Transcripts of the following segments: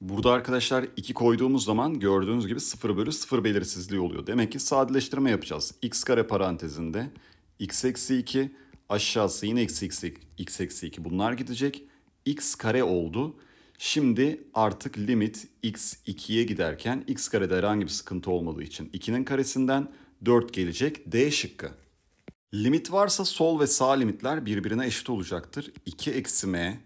Burada arkadaşlar 2 koyduğumuz zaman gördüğünüz gibi 0 bölü 0 belirsizliği oluyor. Demek ki sadeleştirme yapacağız. x kare parantezinde x eksi 2 aşağısı yine x, eksi x eksi 2 bunlar gidecek. x kare oldu. Şimdi artık limit x 2'ye giderken x karede herhangi bir sıkıntı olmadığı için 2'nin karesinden 4 gelecek D şıkkı. Limit varsa sol ve sağ limitler birbirine eşit olacaktır. 2 eksi m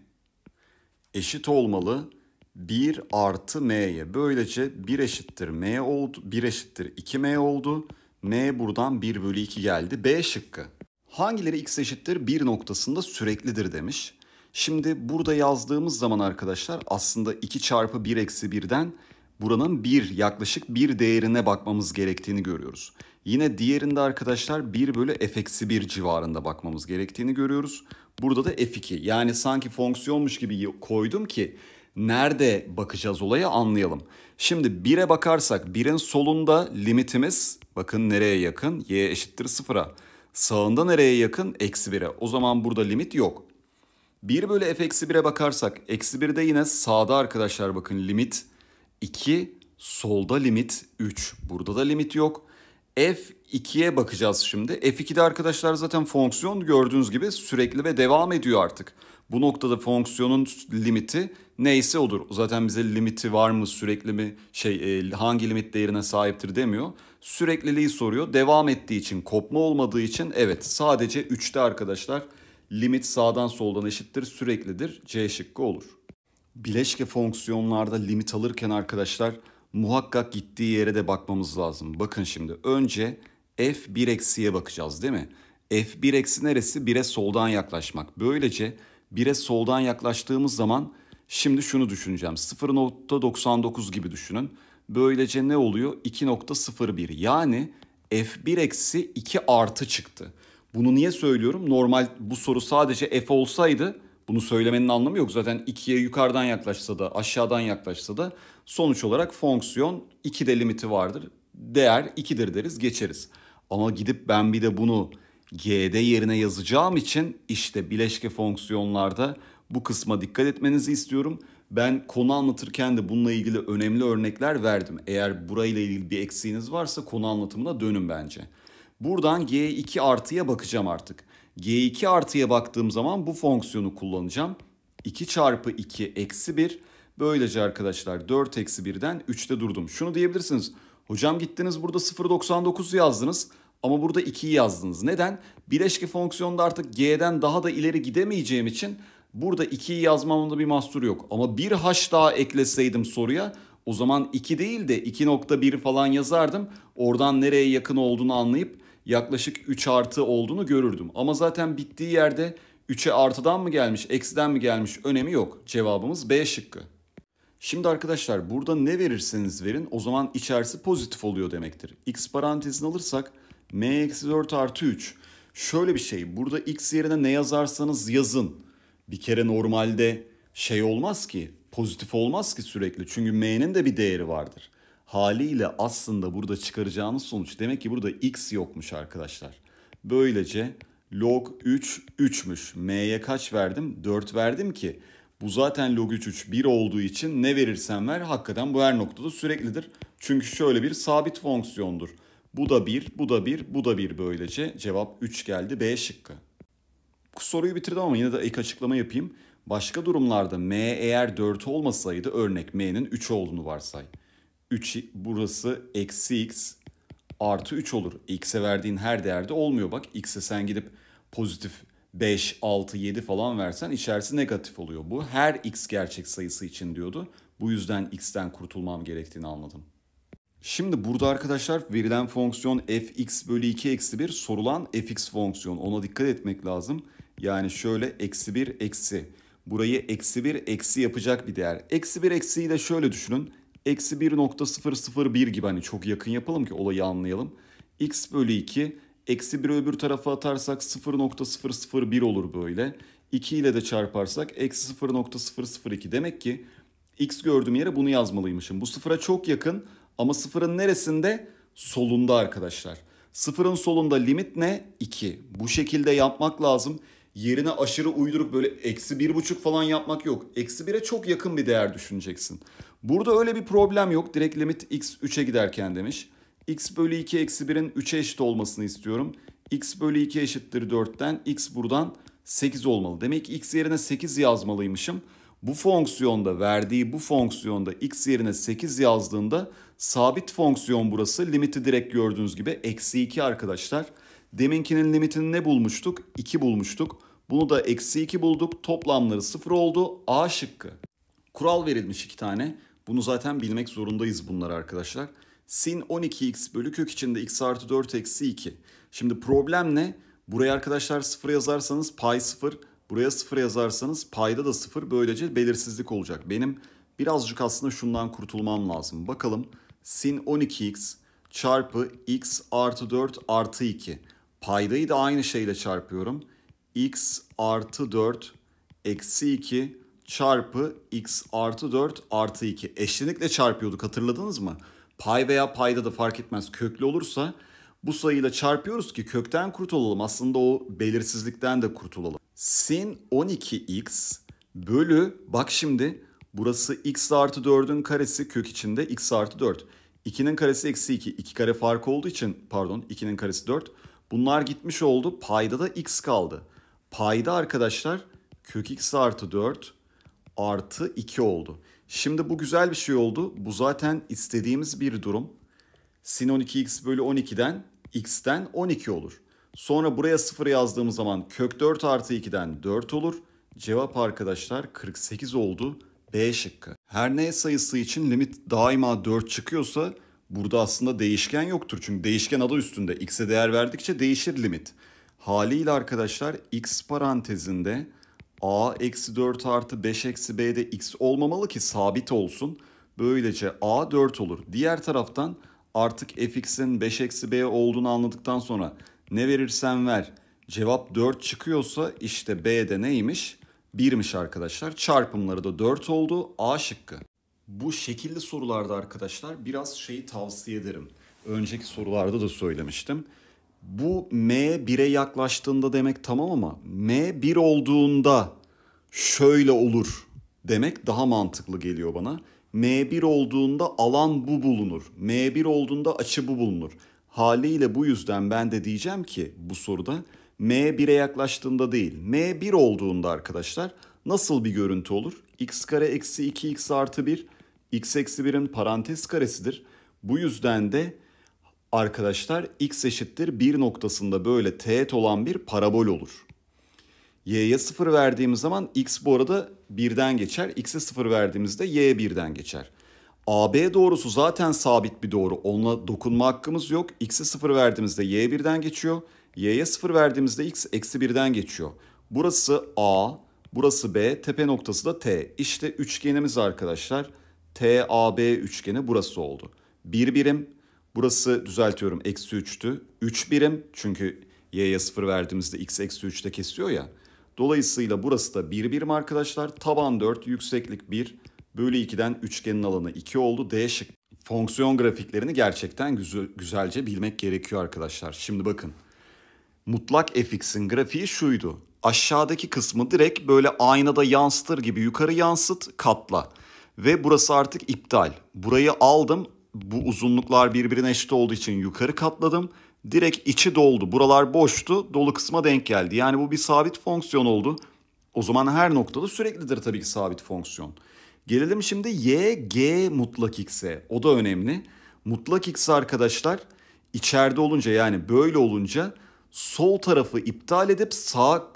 eşit olmalı 1 artı m'ye. Böylece 1 eşittir m oldu. 1 eşittir 2m oldu. m buradan 1 bölü 2 geldi. B şıkkı. Hangileri x eşittir 1 noktasında süreklidir demiş. Şimdi burada yazdığımız zaman arkadaşlar aslında 2 çarpı 1 eksi 1'den buranın 1 yaklaşık 1 değerine bakmamız gerektiğini görüyoruz. Yine diğerinde arkadaşlar 1 bölü f eksi 1 civarında bakmamız gerektiğini görüyoruz. Burada da f2 yani sanki fonksiyonmuş gibi koydum ki nerede bakacağız olayı anlayalım. Şimdi 1'e bakarsak 1'in solunda limitimiz bakın nereye yakın y eşittir 0'a. Sağında nereye yakın? Eksi 1'e. O zaman burada limit yok. 1 bölü f eksi 1'e bakarsak eksi 1'de yine sağda arkadaşlar bakın limit 2, solda limit 3. Burada da limit yok. F2'ye bakacağız şimdi. F2'de arkadaşlar zaten fonksiyon gördüğünüz gibi sürekli ve devam ediyor artık. Bu noktada fonksiyonun limiti neyse olur. Zaten bize limiti var mı sürekli mi şey e, hangi limit değerine sahiptir demiyor. Sürekliliği soruyor. Devam ettiği için kopma olmadığı için evet sadece 3'te arkadaşlar limit sağdan soldan eşittir süreklidir. C şıkkı olur. Bileşke fonksiyonlarda limit alırken arkadaşlar muhakkak gittiği yere de bakmamız lazım. Bakın şimdi önce f1 eksiye bakacağız değil mi? f1 eksi neresi? 1'e soldan yaklaşmak. Böylece 1'e soldan yaklaştığımız zaman şimdi şunu düşüneceğim. 0.99 gibi düşünün. Böylece ne oluyor? 2.01 yani f1 eksi 2 artı çıktı. Bunu niye söylüyorum? Normal bu soru sadece f olsaydı bunu söylemenin anlamı yok. Zaten 2'ye yukarıdan yaklaşsa da aşağıdan yaklaşsa da sonuç olarak fonksiyon 2'de limiti vardır. Değer 2'dir deriz geçeriz. Ama gidip ben bir de bunu g'de yerine yazacağım için işte bileşke fonksiyonlarda bu kısma dikkat etmenizi istiyorum. Ben konu anlatırken de bununla ilgili önemli örnekler verdim. Eğer burayla ilgili bir eksiğiniz varsa konu anlatımına dönün bence. Buradan g2 artıya bakacağım artık. G2 artıya baktığım zaman bu fonksiyonu kullanacağım. 2 çarpı 2 eksi 1. Böylece arkadaşlar 4 eksi 1'den 3'te durdum. Şunu diyebilirsiniz. Hocam gittiniz burada 0.99 yazdınız ama burada 2'yi yazdınız. Neden? Bileşki fonksiyonda artık g'den daha da ileri gidemeyeceğim için burada 2'yi yazmamda bir mahsur yok. Ama bir haş daha ekleseydim soruya o zaman 2 değil de 2.1 falan yazardım. Oradan nereye yakın olduğunu anlayıp yaklaşık 3 artı olduğunu görürdüm. Ama zaten bittiği yerde 3'e artıdan mı gelmiş, eksiden mi gelmiş önemi yok. Cevabımız B şıkkı. Şimdi arkadaşlar burada ne verirseniz verin o zaman içerisi pozitif oluyor demektir. X parantezini alırsak m-4 eksi artı 3. Şöyle bir şey burada x yerine ne yazarsanız yazın. Bir kere normalde şey olmaz ki pozitif olmaz ki sürekli çünkü m'nin de bir değeri vardır haliyle aslında burada çıkaracağınız sonuç demek ki burada x yokmuş arkadaşlar. Böylece log 3 3'müş. M'ye kaç verdim? 4 verdim ki bu zaten log 3 3 1 olduğu için ne verirsen ver hakikaten bu her noktada süreklidir. Çünkü şöyle bir sabit fonksiyondur. Bu da 1, bu da 1, bu da 1 böylece cevap 3 geldi B şıkkı. Soruyu bitirdim ama yine de ilk açıklama yapayım. Başka durumlarda m eğer 4 olmasaydı örnek m'nin 3 olduğunu varsay. 3 burası eksi x artı 3 olur. X'e verdiğin her değerde olmuyor. Bak x'e sen gidip pozitif 5, 6, 7 falan versen içerisi negatif oluyor. Bu her x gerçek sayısı için diyordu. Bu yüzden x'ten kurtulmam gerektiğini anladım. Şimdi burada arkadaşlar verilen fonksiyon fx bölü 2 eksi 1 sorulan fx fonksiyon. Ona dikkat etmek lazım. Yani şöyle eksi 1 eksi. Burayı eksi 1 eksi yapacak bir değer. Eksi 1 eksiyi de şöyle düşünün eksi 1.001 gibi hani çok yakın yapalım ki olayı anlayalım. x bölü 2 eksi 1'i öbür tarafa atarsak 0.001 olur böyle. 2 ile de çarparsak eksi 0.002 demek ki x gördüğüm yere bunu yazmalıymışım. Bu sıfıra çok yakın ama sıfırın neresinde? Solunda arkadaşlar. Sıfırın solunda limit ne? 2. Bu şekilde yapmak lazım. Yerine aşırı uydurup böyle eksi 1.5 falan yapmak yok. Eksi 1'e çok yakın bir değer düşüneceksin. Burada öyle bir problem yok. Direkt limit x 3'e giderken demiş. x bölü 2 eksi 1'in 3'e eşit olmasını istiyorum. x bölü 2 eşittir 4'ten x buradan 8 olmalı. Demek ki x yerine 8 yazmalıymışım. Bu fonksiyonda verdiği bu fonksiyonda x yerine 8 yazdığında sabit fonksiyon burası. Limiti direkt gördüğünüz gibi eksi 2 arkadaşlar. Deminkinin limitini ne bulmuştuk? 2 bulmuştuk. Bunu da eksi 2 bulduk. Toplamları 0 oldu. A şıkkı. Kural verilmiş iki tane. Bunu zaten bilmek zorundayız bunlar arkadaşlar. Sin 12x bölü kök içinde x artı 4 eksi 2. Şimdi problem ne? Buraya arkadaşlar 0 yazarsanız pay 0, buraya 0 yazarsanız payda da 0. Böylece belirsizlik olacak. Benim birazcık aslında şundan kurtulmam lazım. Bakalım sin 12x çarpı x artı 4 artı 2. Paydayı da aynı şeyle çarpıyorum. x artı 4 eksi 2 çarpı x artı 4 artı 2 eşlenikle çarpıyorduk hatırladınız mı? Pay veya payda da fark etmez köklü olursa bu sayıyla çarpıyoruz ki kökten kurtulalım. Aslında o belirsizlikten de kurtulalım. Sin 12x bölü bak şimdi burası x artı 4'ün karesi kök içinde x artı 4. 2'nin karesi eksi 2. 2 kare farkı olduğu için pardon 2'nin karesi 4. Bunlar gitmiş oldu. Payda da x kaldı. Payda arkadaşlar kök x artı 4 artı 2 oldu. Şimdi bu güzel bir şey oldu. Bu zaten istediğimiz bir durum. Sin 12x bölü 12'den x'ten 12 olur. Sonra buraya 0 yazdığımız zaman kök 4 artı 2'den 4 olur. Cevap arkadaşlar 48 oldu. B şıkkı. Her ne sayısı için limit daima 4 çıkıyorsa burada aslında değişken yoktur. Çünkü değişken adı üstünde. X'e değer verdikçe değişir limit. Haliyle arkadaşlar x parantezinde a eksi 4 artı 5 eksi b'de x olmamalı ki sabit olsun. Böylece a 4 olur. Diğer taraftan artık fx'in 5 eksi b olduğunu anladıktan sonra ne verirsen ver cevap 4 çıkıyorsa işte b de neymiş? 1'miş arkadaşlar. Çarpımları da 4 oldu. A şıkkı. Bu şekilli sorularda arkadaşlar biraz şeyi tavsiye ederim. Önceki sorularda da söylemiştim bu M1'e yaklaştığında demek tamam ama M1 olduğunda şöyle olur demek daha mantıklı geliyor bana. M1 olduğunda alan bu bulunur. M1 olduğunda açı bu bulunur. Haliyle bu yüzden ben de diyeceğim ki bu soruda M1'e yaklaştığında değil M1 olduğunda arkadaşlar nasıl bir görüntü olur? x kare eksi 2x artı 1 x eksi 1'in parantez karesidir. Bu yüzden de arkadaşlar x eşittir 1 noktasında böyle teğet olan bir parabol olur. Y'ye 0 verdiğimiz zaman x bu arada 1'den geçer. X'e 0 verdiğimizde y 1'den geçer. AB doğrusu zaten sabit bir doğru. Onunla dokunma hakkımız yok. X'e 0 verdiğimizde y 1'den geçiyor. Y'ye 0 verdiğimizde x eksi 1'den geçiyor. Burası A, burası B, tepe noktası da T. İşte üçgenimiz arkadaşlar. TAB üçgeni burası oldu. bir birim, Burası düzeltiyorum eksi 3'tü. 3 birim çünkü y'ye 0 verdiğimizde x eksi 3'te kesiyor ya. Dolayısıyla burası da 1 birim arkadaşlar. Taban 4, yükseklik 1, bölü 2'den üçgenin alanı 2 oldu. D şık. Fonksiyon grafiklerini gerçekten güzel, güzelce bilmek gerekiyor arkadaşlar. Şimdi bakın. Mutlak fx'in grafiği şuydu. Aşağıdaki kısmı direkt böyle aynada yansıtır gibi yukarı yansıt katla. Ve burası artık iptal. Burayı aldım bu uzunluklar birbirine eşit olduğu için yukarı katladım. Direkt içi doldu. Buralar boştu. Dolu kısma denk geldi. Yani bu bir sabit fonksiyon oldu. O zaman her noktada süreklidir tabii ki sabit fonksiyon. Gelelim şimdi y, g mutlak x'e. O da önemli. Mutlak x arkadaşlar içeride olunca yani böyle olunca sol tarafı iptal edip sağ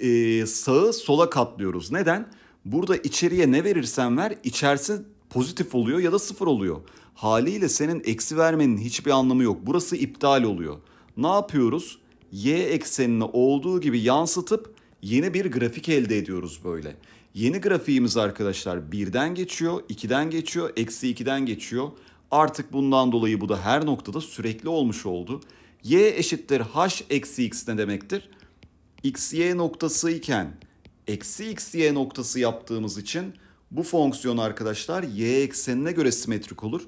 e, sağı sola katlıyoruz. Neden? Burada içeriye ne verirsen ver içerisi pozitif oluyor ya da sıfır oluyor. Haliyle senin eksi vermenin hiçbir anlamı yok. Burası iptal oluyor. Ne yapıyoruz? Y eksenini olduğu gibi yansıtıp yeni bir grafik elde ediyoruz böyle. Yeni grafiğimiz arkadaşlar birden geçiyor, 2'den geçiyor, eksi 2'den geçiyor. Artık bundan dolayı bu da her noktada sürekli olmuş oldu. Y eşittir h eksi x ne demektir? x y noktası iken eksi x y noktası yaptığımız için bu fonksiyon arkadaşlar y eksenine göre simetrik olur.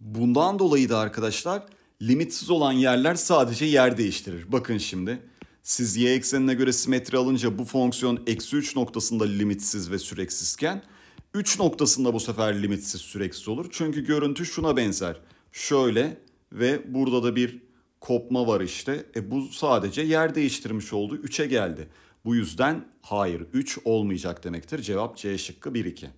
Bundan dolayı da arkadaşlar limitsiz olan yerler sadece yer değiştirir. Bakın şimdi siz y eksenine göre simetri alınca bu fonksiyon eksi 3 noktasında limitsiz ve süreksizken 3 noktasında bu sefer limitsiz süreksiz olur. Çünkü görüntü şuna benzer. Şöyle ve burada da bir kopma var işte. E bu sadece yer değiştirmiş oldu. 3'e geldi. Bu yüzden hayır 3 olmayacak demektir. Cevap C şıkkı 1-2.